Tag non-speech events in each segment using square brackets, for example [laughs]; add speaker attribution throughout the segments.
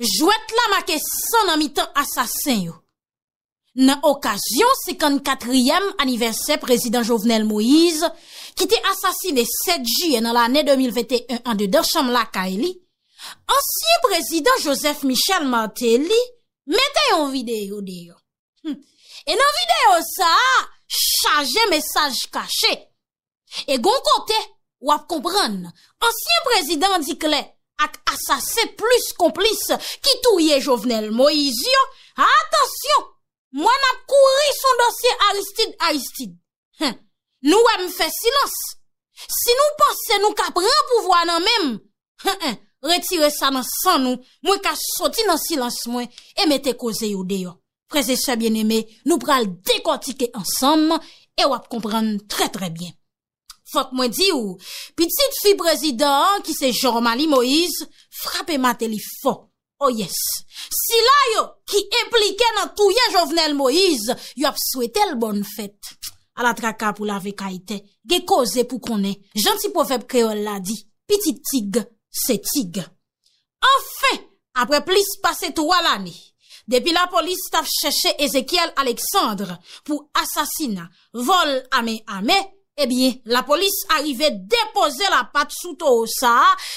Speaker 1: jwet la makè son nan mitan asasen yo. Nan okasyon 54èm aniversè prezident Jovenel Moïse ki te asasine 7 ju nan l'anè 2021 an de 2 chanm lakay li, ansyen prezident Joseph Michel Martelly metè yon videyo diyo. Hm. E nan videyo sa, chaje mesaj kache. E gon kote, wap kompran, ansyen prezident di klete, ak asase plus komplis ki touye jovenel Moizio, atansyon, mwen ap kouri son dosye Aristide Aristide. Nou wèm fè silans. Si nou pase nou kap rèpou voan nan mèm, retire sa nan san nou, mwen ka soti nan silans mwen, e mète koze yo deyo. Prese sa bienemè, nou pral dekotike ansanman, e wèm kompran trè trè bèm. Fote mwen di ou, pitit fi prezidant ki se jormani Moïse, frape ma telifon. O oh yes, si la yo ki implike nan touye jovenel Moïse, yo ap souete l bon fèt. A la traka pou la vekaitè, ge koze pou konè, janti pofèp kreol la di, pitit tig, se tig. Enfè, apre plis pase touwa lani, depi la polis taf chèche Ezekiel Aleksandre pou asasina vol ame ame Ebyen, eh la polis arive depoze la pat sou to osa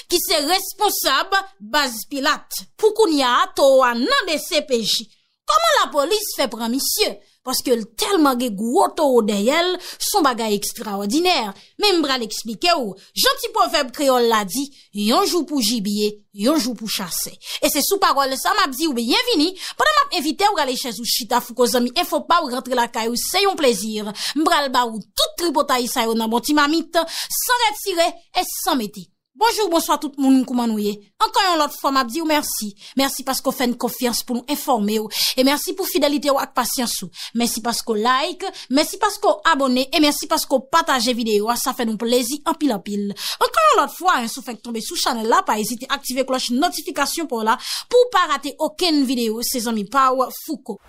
Speaker 1: ki se responsab Bas Pilat. Poukounia to anan de se peji. Koman la polis fe pramisye? Paske el telman ge gwo to ou dey el, son bagay ekstraordiner. Men mbran eksplike ou, janti poveb kreol la di, yonjou pou jibye, yonjou pou chase. E se sou parol sa map di ou beyevini, padan map evite ou gale chez ou chita fou kozomi enfo pa ou rentre la kayo, se yon plezir. Mbran ba ou tout tribo tayi sayo nan boti mamit, san retire et san meti. Bonjou, bonsoit tout moun kouman ouye. Ankan yon lot fwa mab di ou mersi. Mersi paskou fèn kofiyans pou nou informe ou. E mersi pou fidelite ou ak pasyans ou. Mersi paskou like, mersi paskou abone, e mersi paskou pataje vide ou. A ah. sa fèn nou plezi anpil anpil. Ankan yon lot fwa, anso fèn k tombe sou chanel la, pa ezite aktive kloche notifikasyon pou la, pou pa rate oken vide ou, se zon mi pa ou fouk ou.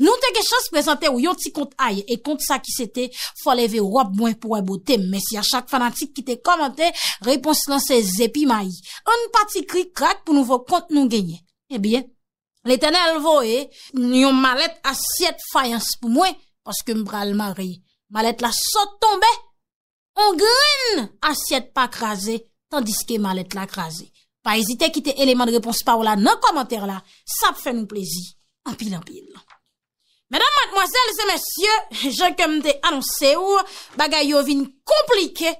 Speaker 1: Nou teke chans prezante ou yon ti kont ay, e kont sa ki sete, fwa leve wap mwen pou e botem, men si a chak fanatik ki te komante, repons lan se zepi mayi. Un pati kri krak pou nou vok kont nou genye. Ebyen, eh le tenen el vo e, nyon malet asyet fayans pou mwen, paske mbral mari, malet la sot tombe, on gwen asyet pa krasi, tandiske malet la krasi. Pa ezite kite eleman de repons pa ou la nan komante la, sa pfe nou plezi, anpil anpil lan. Madame, mademoiselles et messieurs, j'incompte annoncer ou bagay yo vin komplike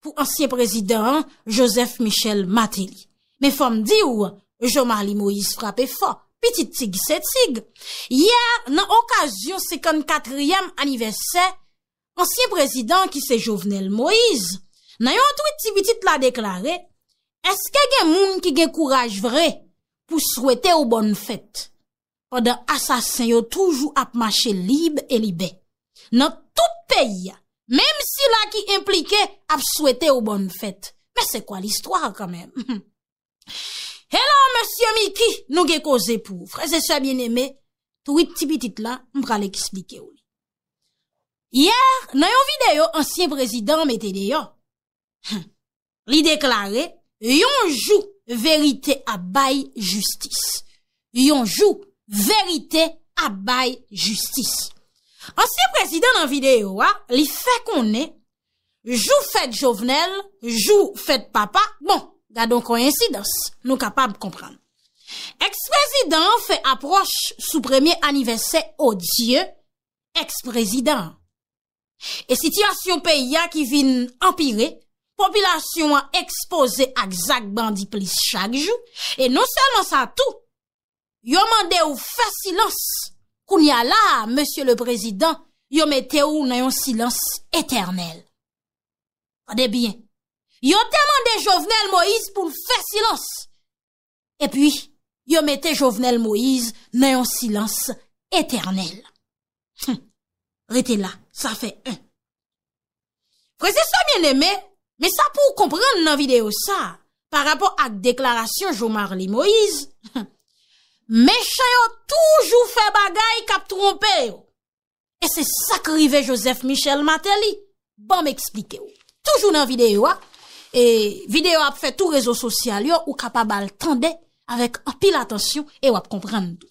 Speaker 1: pou ansyen prezident Joseph Michel Mateli. Me fom di ou, Jo Marley Moïse frape fò, pitit tig se tig. Yè, nan okasyon 54è anivesè, ansyen prezident ki se jovenel Moïse, nan yo an tout ti bitit la deklare, eske gen moun ki gen kouraj vre pou souwete ou bon fèt? O dan asasen yo toujou ap mache libe e libe. Nan tout pey ya. Mem si la ki implike ap swete ou bon fete. Men se kwa l'histoire kanmen. [laughs] Hello, Monsieur Miki. Nou ge koze pouf. Ese se a bien eme. Tou it ti bitit la, mbra le eksplike ou. Yer, nan yon videyo, ansyen prezident mette de yo. Li deklare, yon jou verite ap bay justice. Yon jou verite. verite abay justis. Ansi prezident nan videyo wa, li fe kon ne, jou fèd jovenel, jou fèd papa, bon, ga don koyensidans, nou kapab kompran. Ex-prezident fe aproche sou premier aniversè odye, ex-prezident. E sityasyon peya ki vin empire, popilasyon an ekspose ak zak bandi plis chak jou, e non seman sa tout, yo mande ou fè silans, koun ya la, monsie le prezident, yo mette ou nan yon silans eternel. Fade bien, yo temande jovenel Moïse pou fè silans, epi, yo mette jovenel Moïse nan yon silans eternel. Hm, rete la, sa fè un. Prese sa mien eme, me sa pou komprend nan videyo sa, pa rapon ak deklarasyon jou mar li Moïse, hm, Mèche yo toujou fè bagay kap trompe yo. E se sakrive Joseph Michel Mateli, bon mè eksplike yo. Toujou nan videyo a, videyo ap fè tou rezo sosyal yo, ou kap a bal tende, avèk apil atensyon, e wap komprende yo.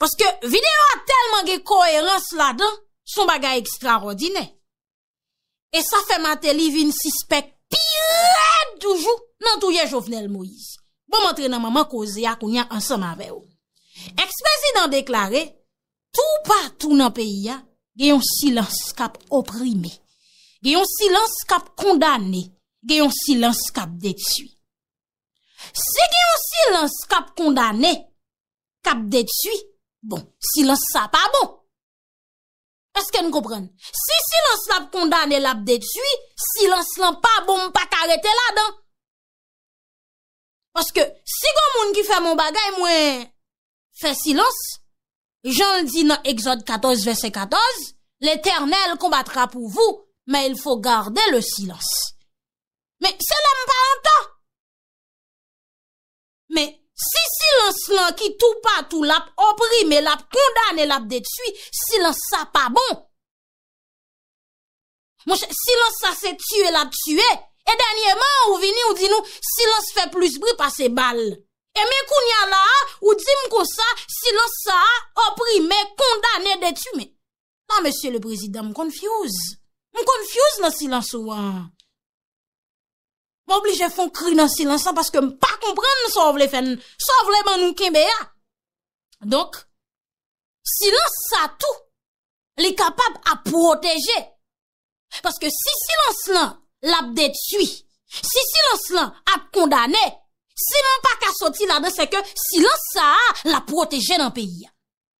Speaker 1: Paske videyo a telman ge koherans la dan, son bagay ekstra rodine. E sa fè Mateli vin sispek pilèd toujou, nan touye jovenel Moïse. Bon motre nan maman koze ya kou nyan ansan ma ve ou. Ekspresidant deklare, tou pa tou nan peyi ya, genyon silans kap oprime. Genyon silans kap kondane, genyon silans kap detui. Se genyon silans kap kondane, kap detui, bon, silans sa pa bon. Eske nou gopren? Si silans la kondane, la detui, silans lan pa bon, pa karete la dan. Paske, si gwa moun ki fè moun bagay mwen fè silans, jan li di nan exot 14 verset 14, l'Eternel kombatra pou vous, men il fò gardè le silans. Men, se lèm pa an tan. Men, si silans lan ki tou pa tou lap opri, men lap kondan e lap detui, silans sa pa bon. Mwen chè, silans sa se tue la tue. E danyeman ou vini ou di nou, silans fè plus bri pa se bal. E mè kou nyan la a, ou di m kon sa, silans sa a, opri mè, kondanè detu mè. Nan, mè sè le prezident, m konfyouz. M konfyouz nan silans ouwa. M obli jè fon kri nan silans sa, paske m pa kompran m sa vle fèn, sa vle man nou kèmè ya. Dok, silans sa tou, lè kapap a proteje. Paske si silans la, la ap det sui. Si silans lan ap kondane, seman pa kasoti la de, seke silans sa la proteje nan peyi.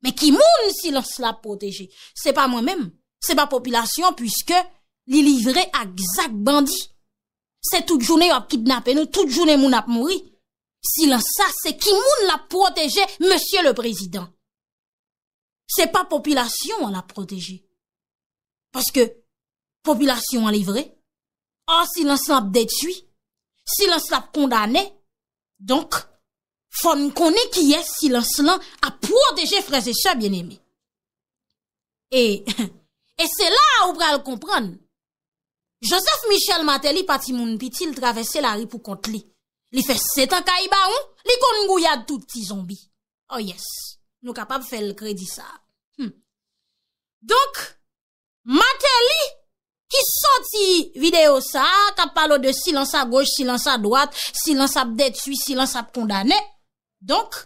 Speaker 1: Men ki moun silans la proteje. Se pa mwen men, se pa popilasyon, pwiske li livre ak zak bandi. Se tout jounen ap kidnape nou, tout jounen moun ap mouri. Silans sa, se ki moun la proteje, monsye le prezident. Se pa popilasyon an la proteje. Paske popilasyon an livre, Or ah, silans lan ap detui, silans lan ap kondane, donk fon konen kiye silans lan ap pwoteje frezeche bieneme. E se la ou [laughs] pral kompran, Josef Michel Mateli pati moun piti l travese la ripou kont li. Li fe setan ka i baon, li kon mou yad tout ti zombi. Oh yes, nou kapap fe l kredi sa. Hmm. Donk, Mateli... Ki soti video sa, ka palo de silans a goj, silans a dwat, silans ap detui, silans ap kondane. Donk,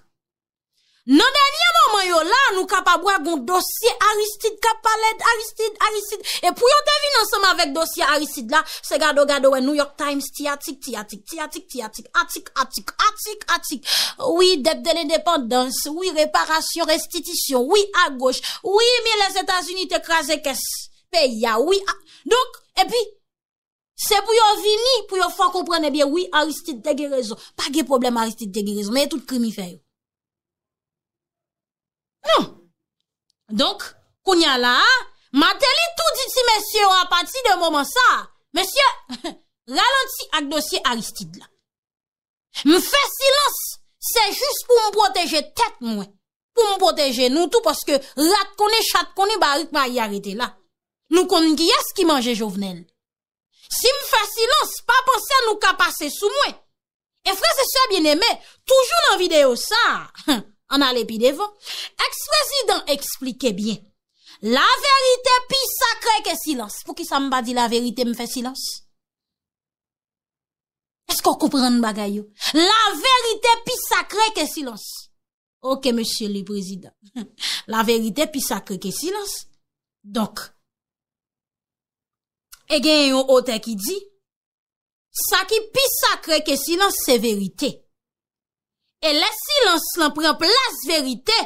Speaker 1: nan denye mouman yo la, nou ka pa bwa goun dosye aristid, ka paled aristid, aristid. E pou yon devin ansam avek dosye aristid la, se gado gado we New York Times, ti atik, ti atik, ti atik, ti atik, ti atik, atik, atik, atik, atik. Ouye deb dene dependans, ouye reparasyon, restitisyon, ouye a goj, ouye mi les Etats-Unis te kraze kespeya, ah, ouye a... Ah, Donk, e pi, se pou yo vini, pou yo fwa komprene, eh biye, oui, Aristide tege rezo. Pa ge problem Aristide non. tege rezo, [laughs] me yon tout krimi feyo. Donk, konya la, mateli tout diti, mesye, wapati de moman sa. Mesye, ralanti ak dosye Aristide la. Mfe silas, se jist pou mw proteje tet mwen. Pou mw proteje nou tout, poske lak kone chat kone barik ma yarete la. Nou kon ki yas ki manje jovenel. Si m fè silans, pa pansè nou ka pase sou mwen. E frè se sè bienemè, Toujou nan videyo sa, An alè pi devon, Ex-prezident eksplike bien, La verite pi sakre ke silans. Fou ki sa m ba di la verite m fè silans? E sko koupran bagay yo? La verite pi sakre ke silans. Ok, ms. le prezident. La verite pi sakre ke silans. Donk, E gen yon ote ki di, sa ki pi sakre ke silans se verite. E le silans lan pren plas verite,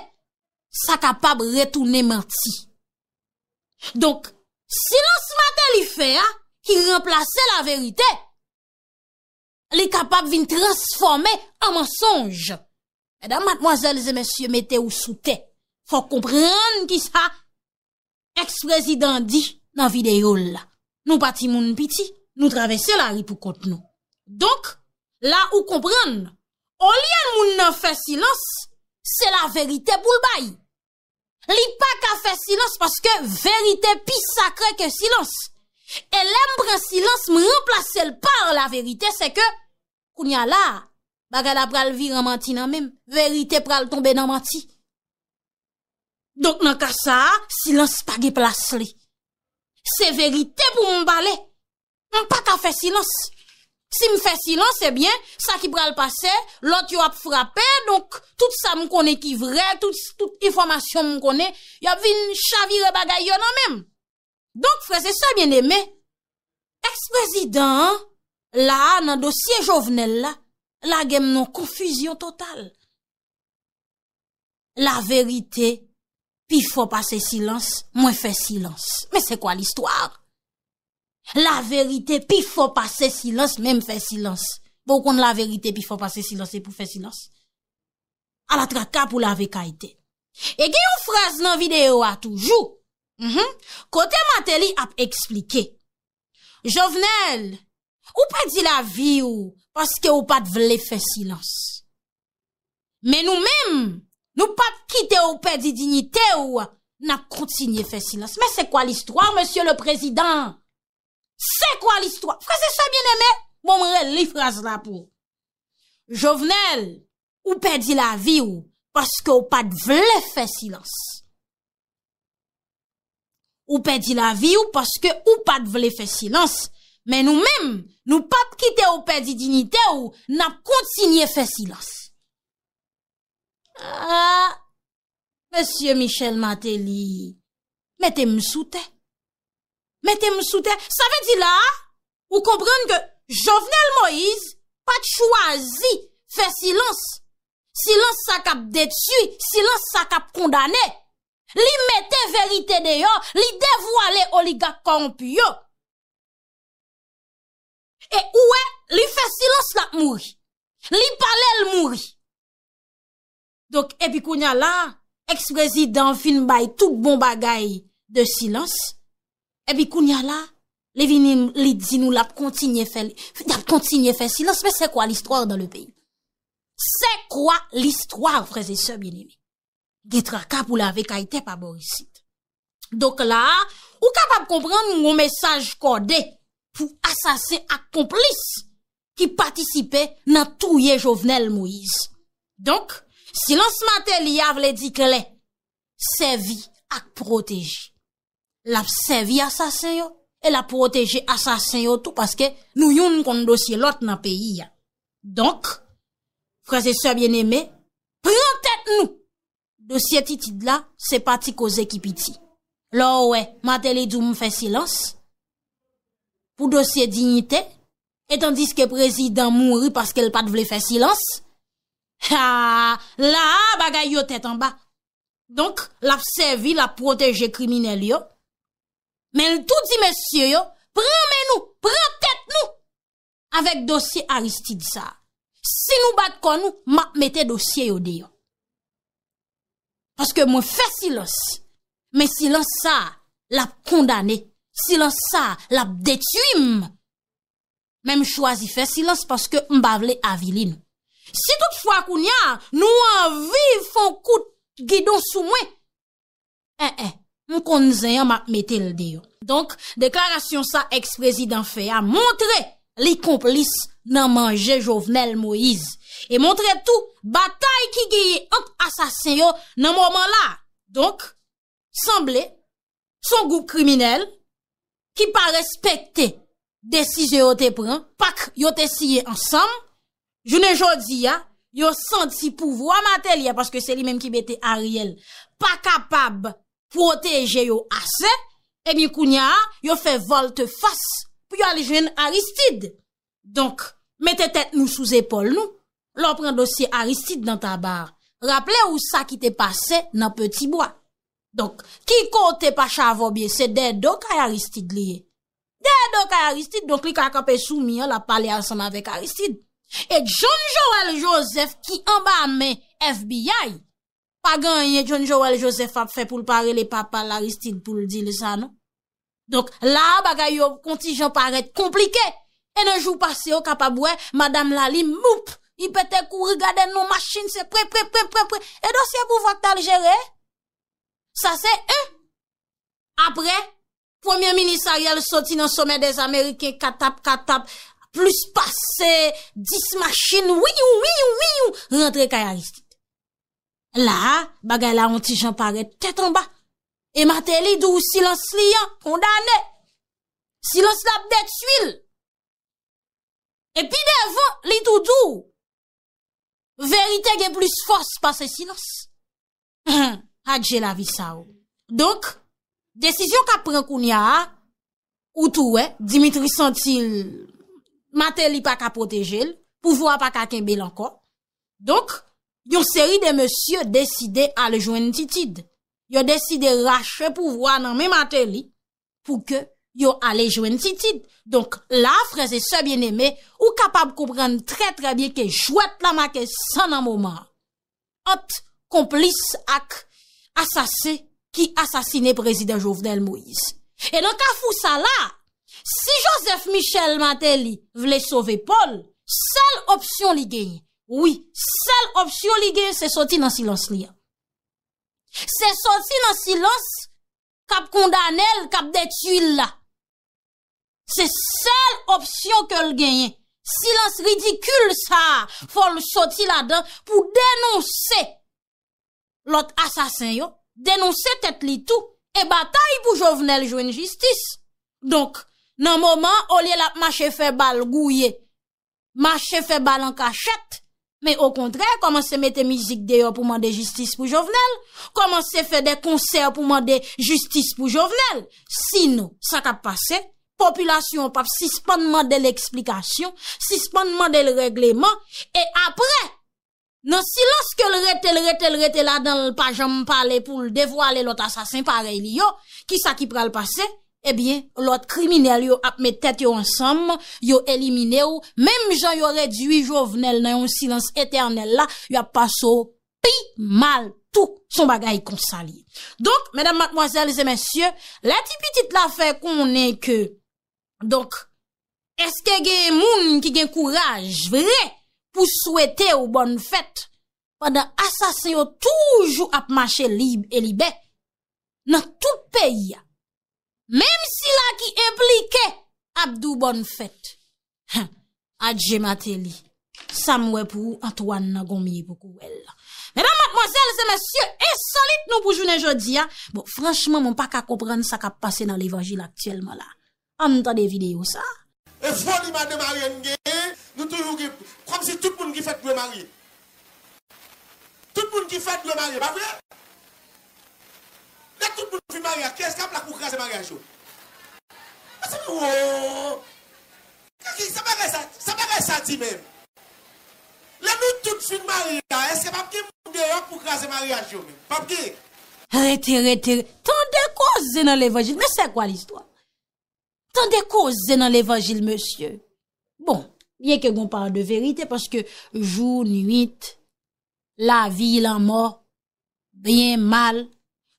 Speaker 1: sa kapab retoune manti. Donk, silans maten li fe a, ki remplase la verite, li kapab vin transforme an mensonj. E dan matmoazelze monsye mete ou soute, fok komprende ki sa eks prezident di nan videyo la. Nou pati moun piti, nou travese la ripou kont nou. Donk, la ou kompran, olyen moun nan fè silans, se la verite boulbay. Li pa ka fè silans, paske verite pi sakre ke silans. E lem pre silans moun remplase l par la verite, se ke, kounya la, baga la pral vira manti nan mem, verite pral tombe nan manti. Donk nan ka sa, silans pa ge plase li. Se verite pou mou mbale. Mou pa ka fe silans. Si mou fe silans, sebyen, eh sa ki pral pase, lot yo ap frape, donk tout sa mou kone ki vre, tout informasyon mou kone, yo ap vin chavire bagay yon an menm. Donk fre, se sa mwen eme. Ex-prezident, la an an dosye jovenel la, la gem nan konfuzyon total. La verite, pi fò pase silans, mwen fè silans. Mè se kwa l'histoire? La verite pi fò pase silans, mèm fè silans. Pou kon la verite pi fò pase silans, e pou fè silans? A la traka pou la vekaitè. E gen yon fras nan videyo a toujou, mhm. kote mateli ap eksplike. Jovenel, ou pa di la vi ou, paske ou pa dvle fè silans. Mè nou mèm, Nou pat kite ou pedi dignite ou nap kontinye fe silans. Men se kwa l'histoire, monsye le prezident? Se kwa l'histoire? Fwese se bieneme? Bon mre li fraz la pou. Jovenel ou pedi la vi ou paske ou pat vle fe silans. Ou pedi la vi ou paske ou pat vle fe silans. Men nou men, nou pat kite ou pedi dignite ou nap kontinye fe silans. Ah, Monsie Michel Mateli, mette msoute, mette msoute, sa ve di la, ou kompran ke Jovenel Moïse, pat chwazi, fe silons, silons sa kap detu, silons sa kap kondane, li mette verite deyo, li devwale oliga kampyo. E ouwe, li fe silons la mouri, li pale l mouri. Donk, epi kounya la, eks prezident fin bay tout bon bagay de silans, epi kounya la, le vinim li di nou la p kontinye fè silans, mè se kwa l'istroar dan le peyi? Se kwa l'istroar, freze se, bilimi? Ditra kap ou la vek ay te pa borisit. Donk la, ou kapap kompran moun mènsaj kode pou asase ak komplis ki patisipe nan touye jovenel mouiz. Donk, Silans matè li a vle di kle, sevi ak proteji. La sevi asasen yo, e la proteji asasen yo, tout paske nou yon kon dosye lot nan peyi ya. Donk, fraze se bien eme, prentet nou dosye titi la, se pati koze ki piti. Lo we, matè li djoum fè silans, pou dosye dignite, etan diske prezident mouri paske l pat vle fè silans, Ha, la bagay yo tèt an ba. Donk, la psevi, la proteje krimine li yo. Men tout di men sye yo, pran men nou, pran tèt nou, avèk dosye Aristide sa. Si nou bat kon nou, ma metè dosye yo di yo. Paske mwen fè silos, men silon sa, la p kondane, silon sa, la p detu im. Men mè chwazi fè silos, paske mbavle avili nou. Si tout fwa kou nyar, nou an vive fon kout gidon sou mwen. E, eh, e, eh, mou kon zeyan mak metel deyo. Donk, deklarasyon sa eks-prezident fey a montre li komplis nan manje jovenel Moïse. E montre tou batay ki geye ant asasen yo nan mouman la. Donk, sanble, son goup kriminel ki pa respekte desize yo te pren, pak yo te siye ansam, Jounen jodi ya, yo senti pouvo amatèl ya, paske se li menm ki bete Ariel pa kapab proteje yo ase, e mi kounya a, yo fe volte fas pou yo ale jwen Aristide. Donk, mette tèt nou sou zépol nou, lò pren dosye Aristide nan ta bar. Raple ou sa ki te pase nan peti bwa. Donk, ki kote pa chavobye, se dedo kaya Aristide liye. Dedo kaya Aristide, donk li kaka pe soumi yo la pale asan avèk Aristide. E John Joel Joseph ki anba men FBI, pa ganyen John Joel Joseph ap fe pou l pare le papa l'aristik pou l di le sa, non? Donk la bagay yo kontijon paret komplike. E nan jou pase yo kapabwe, Madame Lali moup, i pete kou regade nou machin se pre, pre, pre, pre, pre. E dosye pou vakt aljere? Sa se e. Apre, premier ministerial soti nan sommet des Amerike katap, katap. Plus pase, dis machin, wiyou, wiyou, wiyou, rentre kaya listit. La, bagay la ontijan pare, tet anba. E mate li dou silans li an, kondane. Silans lap det suil. E pi devan, li toutou. Verite gen plus fos pase silans. Hadje la vi sa oh. ou. Donk, desisyon kapren koun ya a, ou tou we, Dimitri sentil... mater li pa ka potejel, pou vwa pa ka kembel anko. Donk, yon seri de monsye deside ale jwen titid. Yon deside rache pou vwa nan men mater li, pou ke yon ale jwen titid. Donk, la, freze se bien eme, ou kapab kouprenn tre tre bie ke jwet la ma ke san nan mouman. Ot, komplis ak asase ki asasine prezident Jovdel Moise. E non ka fousa la, Si Josef Michel Maté li vle sove Paul, sel opsyon li genye. Oui, sel opsyon li genye se soti nan silons li ya. Se soti nan silons, kap kondanel, kap detu il la. Se sel opsyon ke l genye. Silons ridikul sa, fol soti la dan, pou denonsse lot asasen yo, denonsse tet li tou, e batay pou jovenel jwen justice. Donk, Nan moman, olye la mache fe bal gouye, mache fe bal an kachet, me o kontre, koman se mette mizik deyo pou mande justice pou jovenel, koman se fe de konser pou mande justice pou jovenel. Sino, sa kap pase, populasyon wap sispande man de l'eksplikasyon, sispande man de l'regleman, e apre, nan si laske l rete l rete l rete la dan l pajam pale pou l devwale l ot asasin pareli yo, ki sa ki pra l pase? Ebyen, lout kriminel yo apme tèt yo ansam, yo elimine yo, mem jan yo redwi jo vnel nan yon silans eternel la, yo ap paso pi mal tout son bagay konsali. Donk, mèdam matmoazèl, lise mèsyè, la tipitit la fè konen ke, donk, eske gen moun ki gen kouraj vre pou souwete ou bon fèt, pa nan asasen yo toujou apmache libe, e libe nan tout peyi ya, Mem si la ki implike Abdou Bonne fèt. Ha, adje mateli. Samwe pou Antoine Nagomiye Bokouel. Mèdam matmazèl, se mèsyè, esolit nou pou jounen jodi ya. Bon, franchman, moun pa ka koupren sa ka pase nan l'evangile aktuelman la. An dan de videyo sa. E foli madèmaryen gen, nou tou yon grip. Krom si tout moun ki fèt blèmaryen. Tout moun ki fèt blèmaryen, bapèlè. La tout le monde fait mariage, qu'est-ce qu'il y a pour grâce mariage Parce ah, que, oh Ça paraît ça, ça paraît ça, dit même. Là, nous tout fin mariage, est-ce qu'il y a pas grâce à pour craser mariage même Pas de Arrêtez, arrêtez. de dans l'évangile. Mais c'est quoi l'histoire Tant de causes dans l'évangile, monsieur. Bon, bien que vous parle de vérité, parce que jour, nuit, la vie, la mort, bien, mal,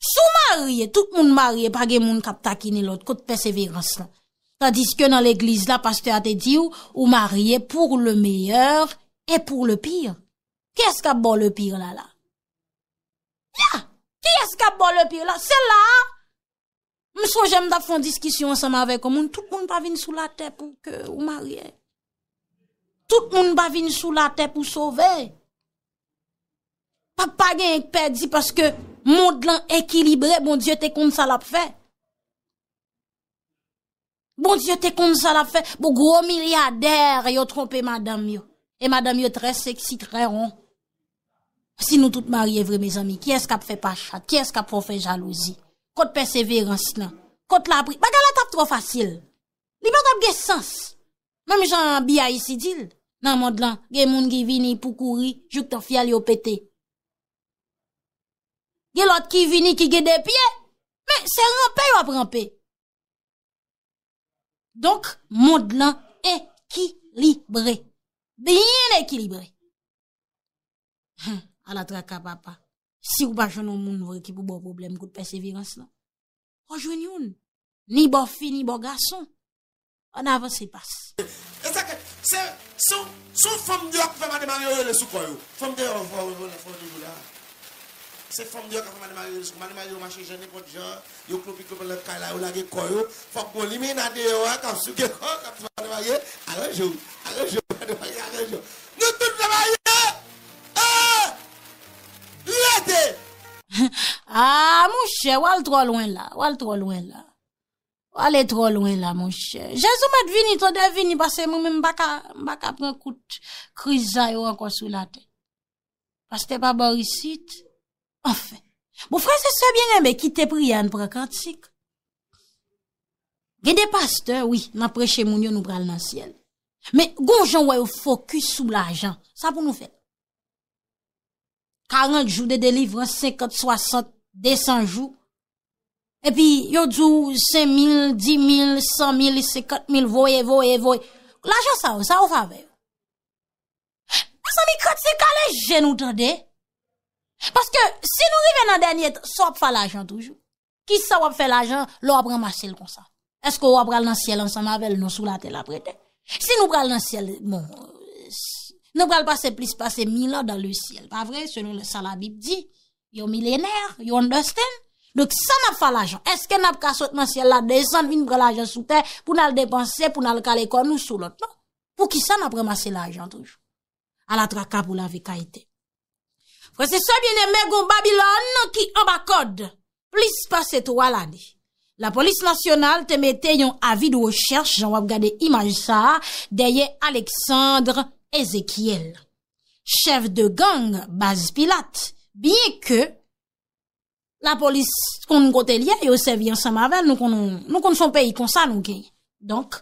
Speaker 1: Sou marye, tout moun marye, pa gen moun kap takine lot, kote perseveransan. Non. Sa diske nan l'eglise la, paste a te di ou, ou marye pou le meyyeur, e pou le pire. Ki eska bo le pire la la? Ya! Ki eska bo le pire la? Se la! M sou jem da fwen diskisyon anseman vek o moun, tout moun ba vin sou la te pou ke ou marye. Tout moun ba vin sou la te pou sove. Pa gen ek pedi, paske... Monde lan ekilibre, bon diyo te kont sa la pfe. Bon diyo te kont sa la pfe, bo gro myliader yo trompe madame yo. E madame yo tre seksik, tre ron. Si nou tout mari evre, me zami, kye skap fe pachat, kye skap pou fe jalouzi. Kote perseverans nan, kote la pri. Ba gala tap tro fasil. Liban tap ge sens. Mame jan bi a yisi dil. Nan monde lan, ge moun ge vini pou kouri, jok ta fyal yo pete. Gye lot ki vini ki gye depye. Mè, se rampè yo ap rampè. Donk, moun lan ekilibre. Bien ekilibre. An atrak apapa. Si ou pa joun nou moun vore ki pou bo problem kou de persevirans nan. O joun youn. Ni bo fi, ni bo gason. An avan se pas. E sa ke, se sou fom diyo akou fèmade maryo yo le soukoy yo. Fom diyo avwa ou yo le fom diyo gwa. Se fom diyo ka fè mani ma yon, mani [laughs] ah, ma yon manche jenè pot diyon, yo klopi klopi lèk kaila ou lage koyou, fok moun li mena deyo, kamsou gen, kapsi mani ma yon, arè joun, arè joun, mani ma yon, arè joun. Nou tout mani ma yon! Ah! Lè te! Ah, moun chè, wale tro lwen la, wale tro lwen la. Wale tro lwen la, moun chè. Je sou mè dvini, ton dè vini, basè mè mè mbaka, mbaka pren kout kriza yo ankon sou la ten. Basè te pa borisit, Afen, bo fre se sebyen eme ki te priyan prekantik. Gede paste, oui, nan preche moun yo nou pral nan sien. Men, goun joun wè ou fokus sou l'ajan, sa pou nou fè. 40 jou de delivran, 50, 60, 200 jou. Epi, yo djou 5 mil, 10 mil, 100 mil, 50 mil, voye, voye, voye. L'ajan sa ou, sa ou fave. Asan mi kratik ale jen ou tadey. Paske, se nou rive nan denye, sa wap fa la ajan toujou. Ki sa wap fa la ajan, lò wap ramase l konsa. Eske wap pral nan siel an sa mavel nou sou la tel apre te. Se nou pral nan siel, nou pral pase plis pase milan dan le siel. Pa vre, se nou salabib di, yo milenèr, yo understand. Dok sa wap fa la ajan. Eske nap ka sot nan siel la de, san vin pral la ajan sou te, pou nan l depanse, pou nan l kalekon nou sou lot non. Po ki sa wap pral ma se la ajan toujou. A la traka pou la ve kaite. Fwese sa bine mè goun Babylon ki ambakod. Plis pas eto wala li. La polis nasyonal te mette yon avi dwo chers, jan wap gade imaj sa, deye Aleksandre Ezekiel, chev de gang Baz Pilat, biye ke la polis kon kon te liye yo se vyan sa mavel, nou kon son peyi konsa nou gen. Donk,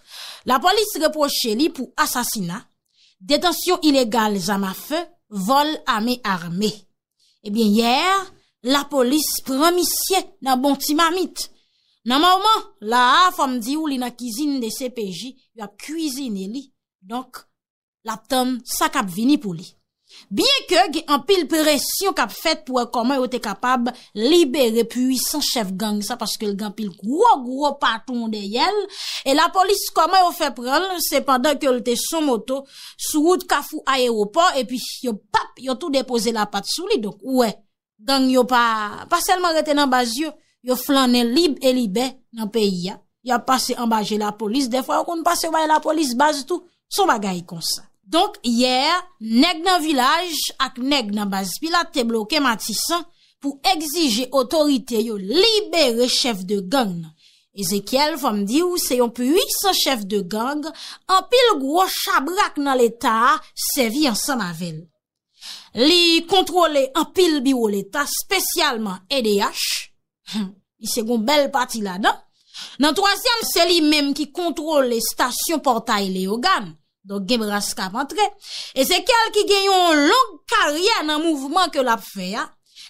Speaker 1: la polis repoche li pou asasina, detansyon ilegal zamafe, vol ame arme. Ebyen eh yer, la polis promisye nan bon ti mamit. Nan mouman, la haf am di ou li nan kizine de CPJ la kizine li. Donk, la tom sakap vini pou li. Biye ke an pil presyon kap fet pou an e koman yo te kapab libere puisan chef gang sa, paske el gang pil gwo gwo patoun de yel, e la polis koman yo fe pral, sepandan ke el te son moto, sou wout kafou aéropor, e pi yo pap, yo tou depose la pat sou li, donk, ouè, gang yo pa, pa selman rete nan baz yo, yo flanen libe e libe nan peyi ya, yo pase ambaje la polis, defwa yo kon pase waye la polis, base tout, son bagay kon sa. Donk, yer, neg nan vilaj ak neg nan bas pilat te bloke matisan pou egzije otorite yo libere chef de gang. Ezekiel vam di ou se yon pu 800 chef de gang an pil gro chabrak nan l'Etat se vi ansan avel. Li kontrole an pil biwo l'Etat spesyalman EDH. Y se goun bel pati la, nan? Nan troasyan, se li mem ki kontrole stasyon portay le yo gang. Donk gem raskap antre, Ezekiel ki gen yon long karyen an mouvman ke lap fe ya,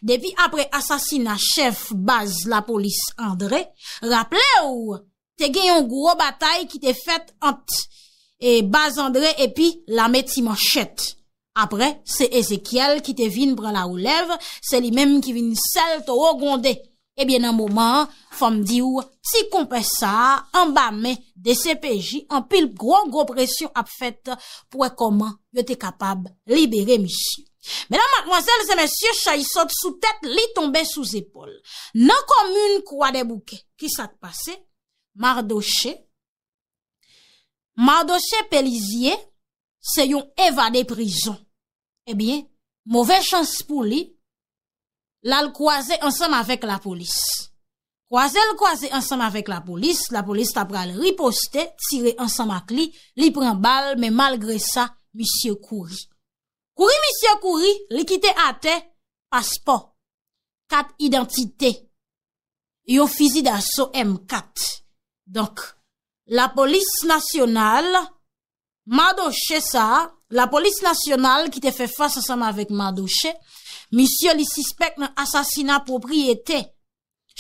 Speaker 1: depi apre asasina chef baz la polis André, raple ou, eh, te gen yon gro batay ki te fet ant, e baz André epi la meti manchet. Apre, se Ezekiel ki te vin pran la ou lev, se li menm ki vin sel to ro gonde. Ebyen eh nan mouman, fam di ou, si kompe sa, an ba me, de se peji, an pil gro, gro presyon ap fet pou e koman yo te kapab libere mi si. Menan madmoazel, zene sye chayisot sou tet li tombe sou zepol. Nan kom moun kwa de bouke, ki sa te pase, mardoshe, mardoshe pelizye, se yon evade prizon. Ebyen, mouve chans pou li. La l'kwaze ansanm avek la polis. Kwaze l'kwaze ansanm avek la polis, la polis tapra l'riposte, tire ansanm ak li, li pren bal, me malgre sa, misye kouri. Kouri misye kouri, li ki te ate, paspo. Kat identite. Yo fizi da so M4. Donk, la polis nasyonal, madoche sa, la polis nasyonal ki te fe fase ansanm avek madoche, Misyon li sispek nan asasina popriyete.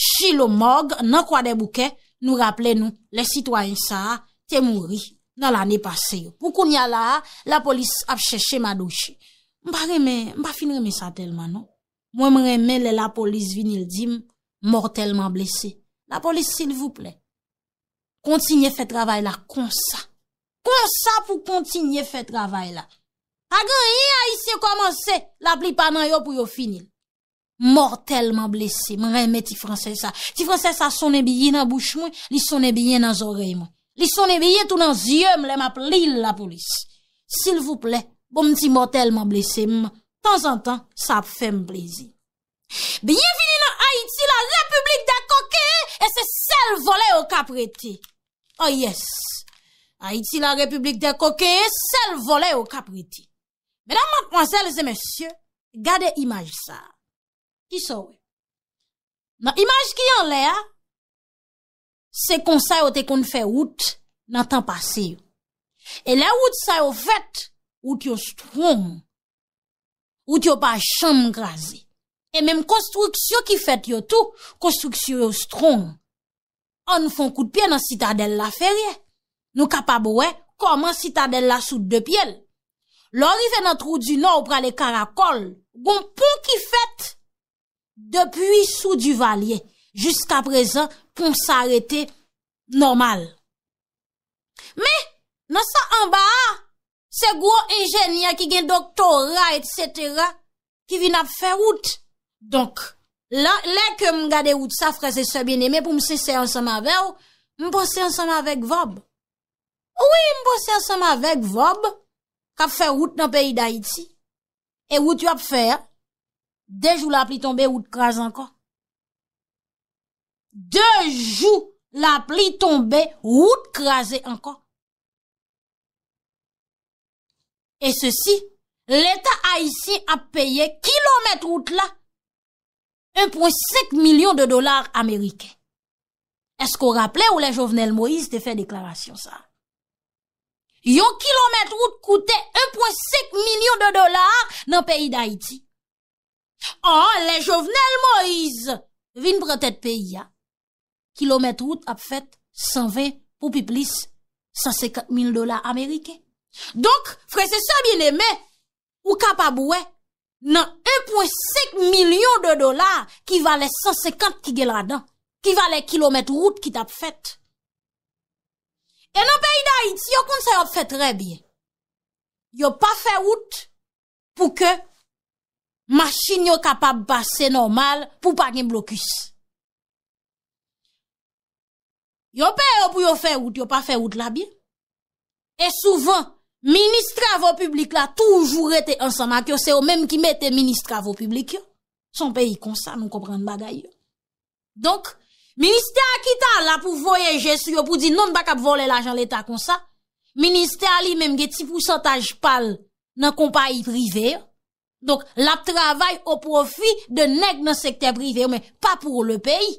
Speaker 1: Chi lo mog nan kwa de bouke nou rapple nou. Le sitwany sa te mouri nan l'anepaseyo. Pou konya la, la polis ap cheshe ma douche. Mpa fin reme sa telman nou. Mwen reme le la polis vinil dim, mortelman blese. La polis, s'il vous plè, kontinye fè travay la konsa. Konsa pou kontinye fè travay la. A gen yi a itse komanse, la pli pa nan yo pou yo finil. Mortelman blese, mwen reme ti franse sa. Ti franse sa sone biye nan bouch mwen, li sone biye nan zoreyman. Li sone biye tout nan zye mwen, le ma pli la polis. Sil vouple, bon ti mortelman blese mwen, tan zan tan, sa ap fèm blese. Biye finil nan Haiti, la republik de Koke, e se sel vole ou kapreti. Oh yes, Haiti, la republik de Koke, sel vole ou kapreti. Edan mankwansel se mesye, gade imaj sa, ki sa ou. Nan imaj ki an le a, se konsay ou te kon fè wout nan tan pase yo. E la wout sa ou fèt, wout yo stroum. Wout yo pa chanm graze. E menm konstruksyo ki fèt yo tou, konstruksyo yo stroum. An nou fon kout pye nan sitadel la fè rye. Nou kapab wè, koman sitadel la soute de pye lè. Lò rife nan trou di nou pralè karakol, goun pou ki fèt depuy sou du valye, jiska prezant pou msa arete normal. Mè, nan sa anba, se gwo enjenya ki gen doktorat, et cetera, ki vin ap fè wout. Donk, lè ke m gade wout sa, fre se se bine, mè pou mse se ansama vew, m pos se ansama vek vob. Ouwi, m pos se ansama vek vob, ap fè route nan peyi d'Haïti e route wap fè dejou la pli tombe route kras ankon. Dejou la pli tombe route kras ankon. E se si, l'Etat Haïti ap peye kilometre route la 1.7 milyon de dolar Amerike. Eskou rappele ou le jovenel Moïse te fè deklarasyon sa? Yon kilomet route koute 1.5 milyon de dolar nan peyi d'Haïti. Oh, le jovenel Moïse, vin bretèd peyi ya. Kilomet route ap fèt 120 pou pi plis 150 mil dolar Amerike. Donk, fwese sa bin eme, ou kap ap wè nan 1.5 milyon de dolar ki vale 150 ki gè la dan. Ki vale kilomet route ki tap fèt. E nan peyi da it, yo kon se yo fè tre biye. Yo pa fè wout pou ke masjin yo kapab basse normal pou pa gen blokus. Yo peyo pou yo fè wout, yo pa fè wout la biye. E souvan, ministre avopublik la toujou rete ansan makyo, se yo menm ki mette ministre avopublik yo. Son peyi kon sa, nou komprende bagay yo. Donk, Ministè Akita non, la pou voyeje sou yo pou di non bak ap vole la jan l'Etat kon sa, ministè ali menm ge tipou sotaj pal nan kompayi prive, donk la travay o profi de neg nan sekte prive, men pa pou le peyi.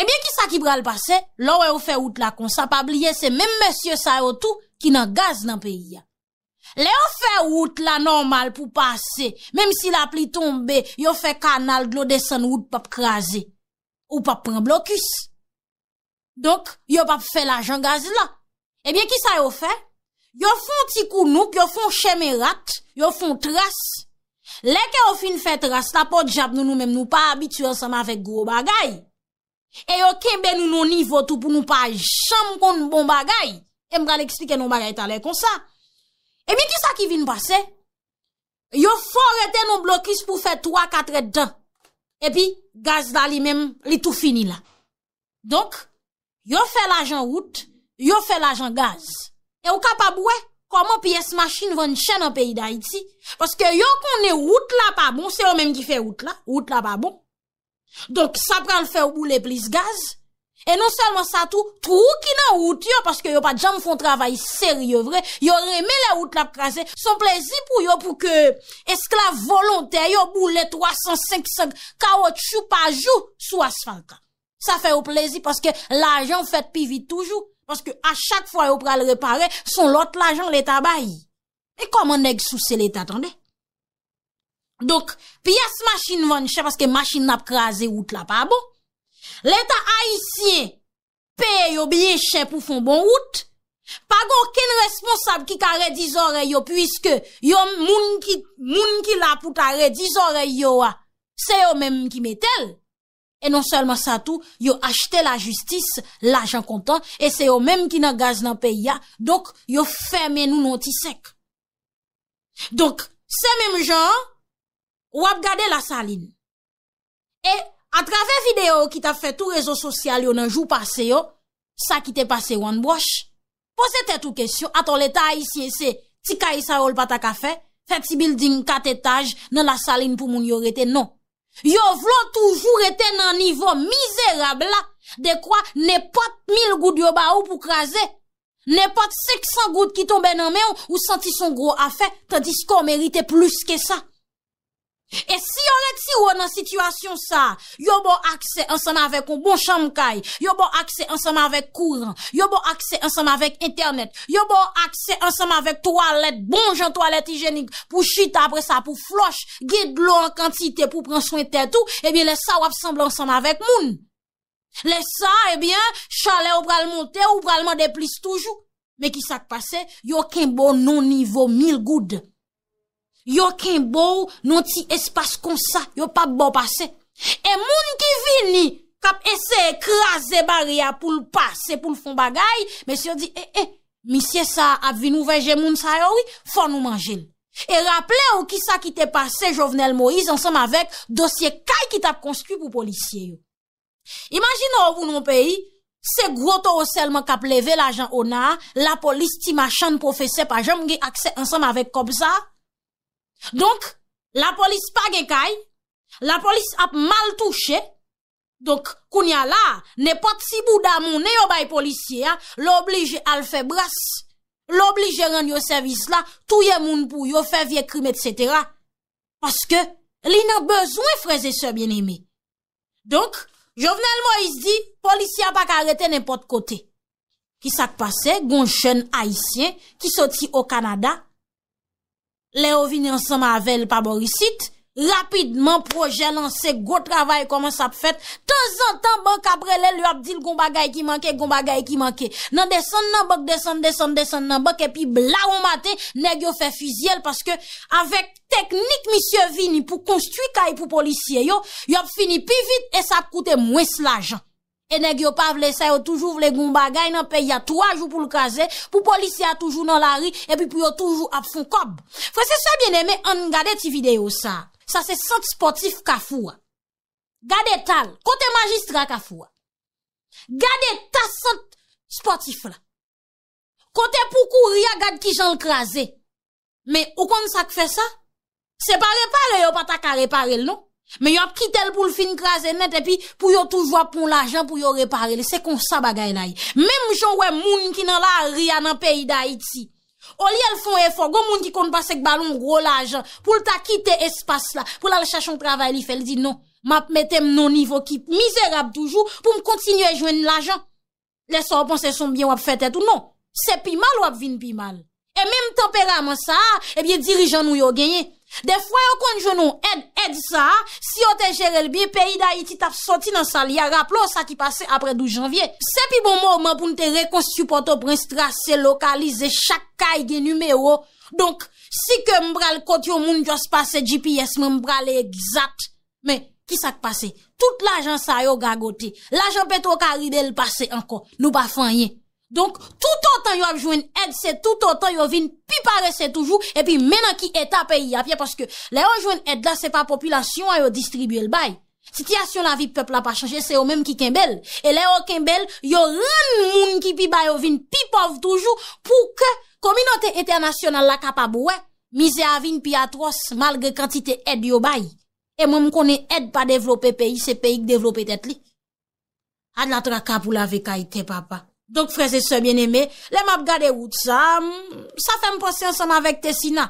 Speaker 1: Ebyen eh ki sa ki bral pase, lor e ou fe wout la kon sa, pa blye se menm monsye Sarotou ki nan gaz nan peyi ya. Le ou fe wout la normal pou pase, mem si la pli tombe, yo fe kanal glode san wout pap kraze, ou pap pren blokus. Donk, yo pap fe la jan gaz la. Ebyen, ki sa yo fe? Yo fon tikounouk, yo fon chemerat, yo fon tras. Le ke yo fin fe tras, la pot jap nou nou mem nou pa abituyan sama vek gro bagay. E yo kebe nou nou nivotou pou nou pa jam kon nou bon bagay. E mga le eksplike nou bagay talè kon sa. E mi ki sa ki vin pase? Yo fò rete nou blokis pou fè 3-4 etan. E pi gaz da li mèm li tout fini la. Donk, yo fè l'ajan wout, yo fè l'ajan gaz. E ou ka pa bouè, komon piye s'machine von chèn an peyi da iti. Poske yo konen wout la pa bon, se yo mèm ki fè wout la, wout la pa bon. Donk, sa pran fè ou bou le plis gaz. E non selman sa tou, trou ki nan wout yo, paske yo pa djam foun travay seryevre, yo reme la wout la krasen, son plezi pou yo pou ke esklave volontè, yo boule 300-500 kawot chou pa jou sou asfalka. Sa fè yo plezi paske l'ajan fèt pi vi toujou, paske a chak fwa yo pral repare, son lot l'ajan l'eta bayi. E koman neg sou se l'eta tende? Dok, pi ya s'machine vwane, chè paske machine nap krasen wout la pa abon, L'état haïsien, peye yo biye chè pou fon bon wout, pa gò ken responsab ki kare dizore yo, pwiske yo moun ki la pou kare dizore yo wa, se yo mèm ki metel. E non selman sa tout, yo achete la justice, la jan kontan, e se yo mèm ki nan gaz nan peya, dok yo fèmè nou nan ti sek. Dok, se mèm jan, wap gade la salin. E, A travè videyo ki ta fè tou rezo sosyal yo nan jou pase yo, sa ki te pase wan bwosh. Poze te tou kesyon, ato le ta a isye se, ti kay sa ol pa ta kafe, fè ti building kat etaj nan la salin pou moun yo rete, non. Yo vlo toujou rete nan nivou mizerab la, de kwa ne pat mil gout yo ba ou pou krasè. Ne pat seksan gout ki tombe nan me ou senti son gro afe, ta disko merite plus ke sa. E si yon et si yon nan situasyon sa, yo bon akse ansan avèk yon bon chanm kaj, yo bon akse ansan avèk kouran, yo bon akse ansan avèk internet, yo bon akse ansan avèk toalet, bon jan toalet hygienik, pou chit apre sa, pou floch, gid lor kantite pou pranswen tè tou, ebyen le sa wap san blan ansan avèk moun. Le sa, ebyen, eh chanlè ou pral montè, ou pral mandè plis toujou. Me ki sak pase, yo ken bon non nivou mil goudè. Yo ken bo nou ti espas kon sa, yo pap bo pase. E moun ki vini, kap ese ekraze bari ya pou l'pase pou l'fon bagay, mè si yo di, e, e, misye sa ap vinou veje moun sa yoy, fò nou manjel. E rapple ou ki sa ki te pase, Jovenel Moïse, ansam avèk dosye kaj ki tap konstru pou polisye yo. Imagin nou avou nou peyi, se groto ou selman kap leve la jan ona, la polis ti machan profese pa jom ge akse ansam avèk kop za, Donk, la polis pa gen kay, la polis ap mal touche, donk, kounya la, ne pot si bouda moun, ne yo bay polisye, l'oblige al febras, l'oblige ren yo servis la, touye moun pou yo fe vie krim, et cetera. Paske, li nan bezwen freze se bien eme. Donk, jovenel mo, i sdi, polisye apak arete ne pot kote. Ki sak pase, goun chen aisyen, ki soti o Kanada, Le yo vini ansan mavel pa borisit, rapidman proje nan se go travay koman sap fet, tan zan tan ban kabrele lyo ap dil gomba gay ki manke, gomba gay ki manke. Nan desan nan bak, desan, desan, desan nan bak, epi bla ou mate, negyo fe fizyel, paske avek teknik misye vini pou konstwi kay pou polisye yo, yo ap fini pi vit, e sap koute mwes la jan. E neg yo pa vle sa yo toujou vle goun bagay nan pe ya 3 jou pou l'kaze pou polisya toujou nan la ri e pi pou yo toujou ap son kob. Fwa se sa bien eme an gade ti video sa, sa se sant sportif ka fwa. Gade tal, kote magistra ka fwa. Gade ta sant sportif la. Kote pou kou ria gade ki jan l'kaze. Me ou kon sa kfe sa, se pa repare yo pata ka repare l nou. Men yon ap kitel pou l fin krasen net epi pou yon touj wap pou l ajan pou yon repare. Lè se kon sa bagay la yi. Mem joun wè moun ki nan la a ria nan peyi da iti. O li el fon e fon. Gon moun ki kont bas ek balon ro l ajan pou l ta kite espas la. Pou la l chachon travay li fel di non. Ma ap metem non nivou ki. Mizerab toujou pou m kontinye jwen l ajan. Lè sa wap ansè son byen wap fet etou. Non. Se pi mal wap vin pi mal. E menm temperamen sa ebyen eh dirijan nou yon genye. De fwa yo kon jounou, ed, ed sa, si yo te jerel bi, peyida yi ti tap soti nan sali, ya raplo sa ki pase apre 12 janvye. Sepi bon mou, mwen pou nte rekonsupoto prens trase, lokalize, chak kay gen numero. Donk, si ke mbral koti yo moun jos pase GPS men mbral e egzat, men, ki sa k pase? Tout l'ajan sa yo gagote, l'ajan petro ka ride l'pase anko, nou pa fanyen. Donk, tout an tan yo ap jwen ed se, tout an tan yo vin pi pare se toujou, e pi menan ki eta peyi apye, paske le yo jwen ed la, se pa populasyon yo distribuyel bay. Sityasyon la vi pepla pa chanje, se yo menm ki kembel. E le yo kembel, yo ren moun ki pi bay yo vin pi pov toujou, pou ke kominote internasyonal la kapab wè, mize avin pi atros, malge kantite ed yo bay. E menm konen ed pa devlope peyi, se peyi ki devlope tet li. Ad la tra kapou la vekay te papa. Donk freze se mjen eme, le map gade wout sa, sa fèm pwase ansan avèk te sina.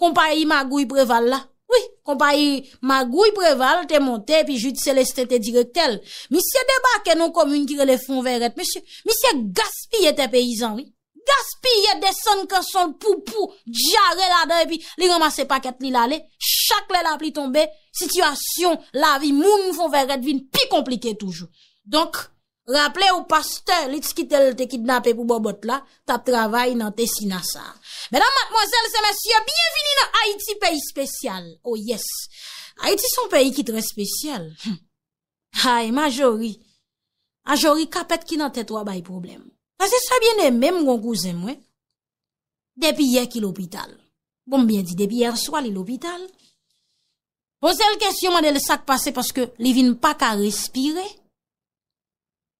Speaker 1: Kompa yi magou yi preval la. Oui, kompa yi magou yi preval, te montè, pi jout seleste te direk tel. Misye debakè non komoun kire le fon verèd, misye. Misye gaspillè te peyizan, oui. Gaspillè de son kason poupou, diare la de, pi li remase pakèt li la le. Chak le la pli tombe, sityasyon la vi moun fon verèd, vi npi komplike toujou. Donk... Rapple ou paste, lits ki tel te kidnap e pou bo bot la, ta travay nan te sinasa. Menan matmozèl se mèsyo, biyevini nan Haiti, peyi spesyal. Oh yes, Haiti son peyi ki tre spesyal. Hay, [laughs] ma jori, a jori kapet ki nan te tro abay problem. Pazè sa biene mèm gongou zèmwe, depi ye ki l'opital. Goum bien di, depi ye rso alil l'opital. Mozèl kèsyo man el sak pase, paske li vin pa ka respirey,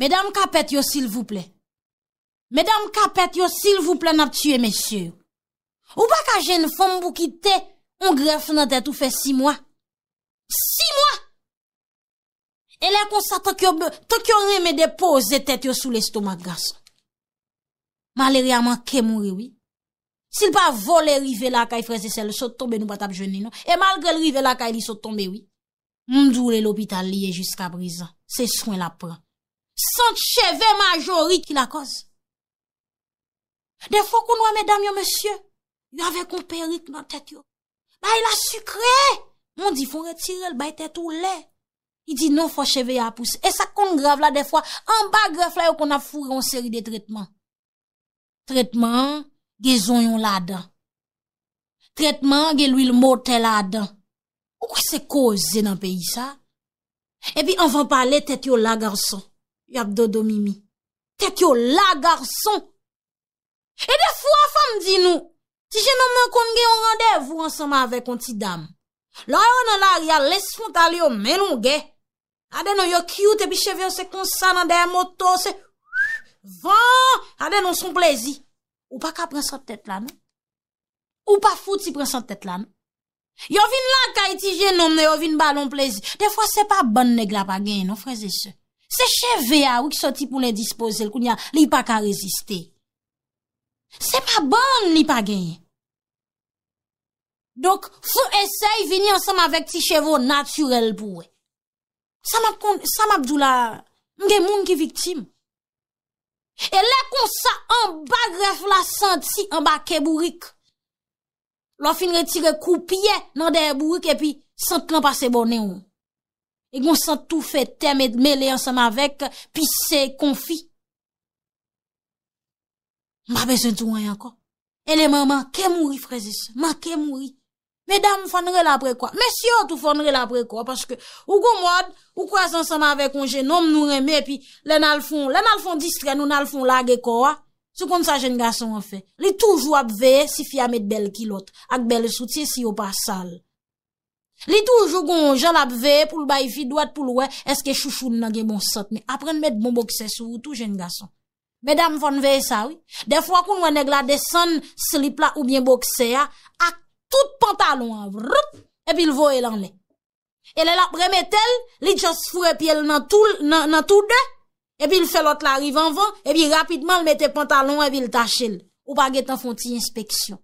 Speaker 1: Medanm kapet yo sil vouple. Medanm kapet yo sil vouple nap tue, mesye. Ou pa ka jen fom pou kite, on gref nan det ou fe si mwa. Si mwa! E lè konsa tokyo be, tokyo reme depo zetet yo sou l'estomak gas. Maleryaman kemure, oui. Sil pa vole rive la kaj freze sel, sot tombe nou patap jenino. E malge rive la kaj li sot tombe, oui. Mdoule l'opital liye jusqu'a brisa. Se soen la pran. San cheve majorit ki la koz. De fwa kon wè mè dam yon mèsyè, yon vè komperit nan tèt yo. Ba yon la sukre. Mon di fon retirel bay tèt ou lè. Y di non fwa cheve ya pousse. E sa kon grav la de fwa. An bag grav la yo kon a fure yon seri de tètman. Tètman ge zon yon la dan. Tètman ge l'ouil mortel la dan. Ou ki se koze nan peyi sa? E bi an van pale tèt yo la ganson. yo ap dodo mimi, tek yo la garson. E de fwa fam di nou, ti genom mwen kon gen yon randev ou ansama avek onti dam. Loi yon nan la, yal les font ali e yon menon gen. Aden yon yon kiyou te bi chevyon se konsan nan deyè moto se, van, aden yon son plezi. Ou pa ka pren son tet la, ou pa fout si pren son tet la. Yo vin lanka yon ti genom, yo vin balon plezi. De fwa se pa ban neglapa gen, nou freze se. Se cheve a wik soti pou ne dispose l kou nye li pa ka reziste. Se pa ban li pa genye. Dok, fou esay vini ansam avek ti chevo naturel pou we. Samab kond, samab djou la, mge moun ki viktim. E le kon sa, an bag ref la santi an bak e burik. Lo fin re tire koupiye nan de e burik e pi sant nan pase bonen wou. E gonsan tou fè tem et mele ansanm avèk, pi se konfi. Mabè sen tou wè yanko. E le maman ke mouri, frezise, man ke mouri. Mè dam fè nre la prekwa. Mè siot ou fè nre la prekwa. Paske ou gomod, ou kwa ansanm avèk, on jenom nou remè, pi lè nal fon, lè nal fon distre, nou nal fon lage kwa. Sou kon sa jen gason an fè. Li tou jou ap ve, si fè amet bel kilot. Ak bel souti, si yo pa sal. Li tou jougon jal ap ve, pou l bay fi, doat pou l we, eske chou chou nan gen bon sot me. Aprende met bon bokse sou, tou jen gason. Medam fon ve sa, de fwa kon wè neg la deson, slip la ou bien bokse ya, ak tout pantalon avroup, epi l vo el anle. El el ap remet el, li chos fure pi el nan tou de, epi l felot la rivan van, epi rapidman l mette pantalon epi l tache el. Ou pa get an fon ti inspeksyon.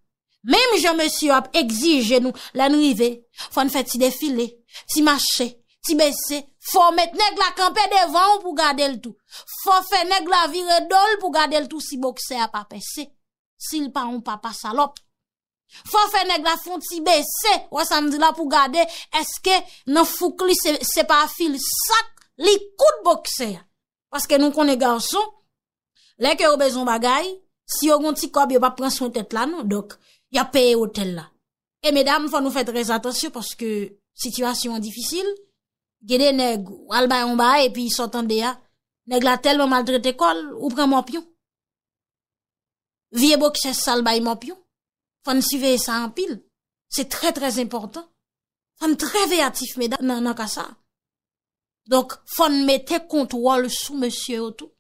Speaker 1: Mèm jèmè si yo ap egzije nou, lèn rive, fòn fè ti defile, ti mache, ti bese, fò met neg la kampe devan pou gade l'tou, fò fè neg la vire dol pou gade l'tou si bokse a pa pese, si l pa ou pa pa salop. Fò fè neg la fòn ti bese, wè san di la pou gade, eske nan fò kli se pa fil sak li kout bokse a, paske nou konè ganson, lèk yo bezon bagay, si yo goun ti kob yo pa prans yon tèt la nou, dok. ya peye otel la. E medam, fò nou fè trèz atensyon, porske situasyon an difisil, gede neg albay an bay, e pi sotan de ya, neg la tel mè mal drè te kol, ou prè mòp yon. Viye bok chè sal bay mòp yon, fòn si veye sa an pil, se trè trèz importan. Fòn trèz vey atif, medam, nan an ka sa. Donk, fòn metè kont wòl sou mòsye otou,